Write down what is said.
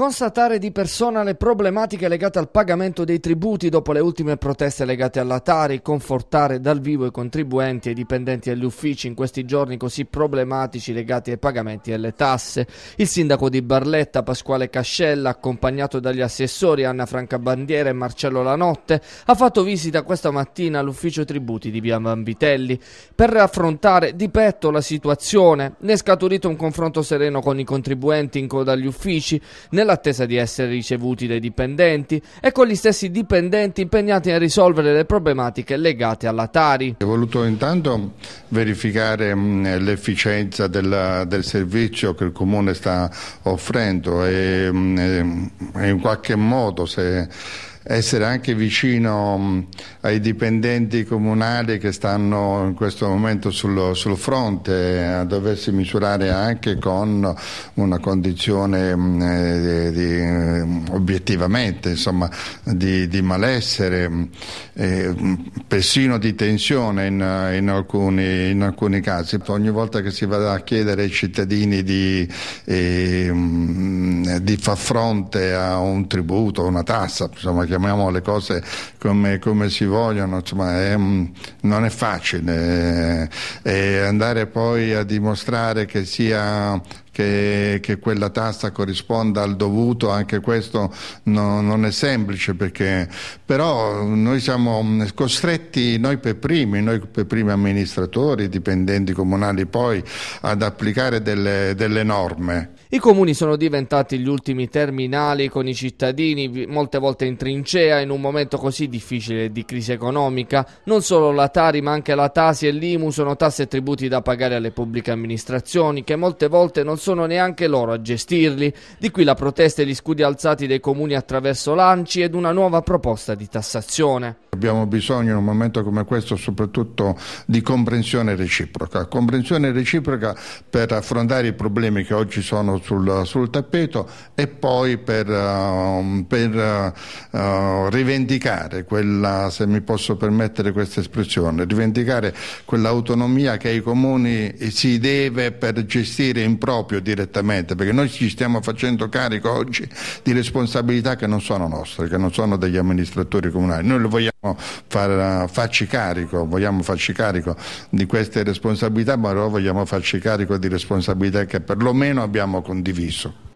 Constatare di persona le problematiche legate al pagamento dei tributi dopo le ultime proteste legate alla Tari, confortare dal vivo i contribuenti e i dipendenti degli uffici in questi giorni così problematici legati ai pagamenti e alle tasse. Il sindaco di Barletta, Pasquale Cascella, accompagnato dagli assessori Anna Franca Bandiera e Marcello Lanotte, ha fatto visita questa mattina all'ufficio tributi di via Vanvitelli per affrontare di petto la situazione. Ne è scaturito un confronto sereno con i contribuenti in coda agli uffici. Nella nell'attesa di essere ricevuti dai dipendenti e con gli stessi dipendenti impegnati a risolvere le problematiche legate alla Tari. Ho voluto intanto verificare mm, l'efficienza del, servizio che il Comune sta offrendo e mm, mm, in qualche modo se essere anche vicino mm, ai dipendenti comunali che stanno in questo momento sul, sul, fronte, a doversi misurare anche con una condizione mm, eh, di, mm, obiettivamente insomma, di, di malessere, eh, persino di tensione in, in, alcuni, in, alcuni, casi. Ogni volta che si va a chiedere ai cittadini di, eh, di far fronte a un tributo, a una tassa, insomma, chiamiamo le cose come, come si vogliono, insomma è, non è facile. Eh, e andare poi a dimostrare che sia che, che quella tassa corrisponda al dovuto, anche questo no, non è semplice perché però noi siamo costretti, noi per primi, noi per primi amministratori, dipendenti comunali poi, ad applicare delle, delle norme. I comuni sono diventati gli ultimi terminali con i cittadini, molte volte in trincea, in un momento così difficile di crisi economica. Non solo la Tari ma anche la Tasi e l'Imu sono tasse e tributi da pagare alle pubbliche amministrazioni che molte volte non sono neanche loro a gestirli. Di qui la protesta e gli scudi alzati dei comuni attraverso l'ANCI ed una nuova proposta di tassazione. Abbiamo bisogno in un momento come questo soprattutto di comprensione reciproca, comprensione reciproca per affrontare i problemi che oggi sono sul, sul tappeto e poi per, uh, per uh, rivendicare quella, se mi posso permettere questa espressione, rivendicare quell'autonomia che ai comuni si deve per gestire in proprio proprio direttamente, perché noi ci stiamo facendo carico oggi di responsabilità che non sono nostre, che non sono degli amministratori comunali. Noi lo vogliamo far, farci carico, vogliamo farci carico di queste responsabilità, ma però vogliamo farci carico di responsabilità che perlomeno abbiamo condiviso.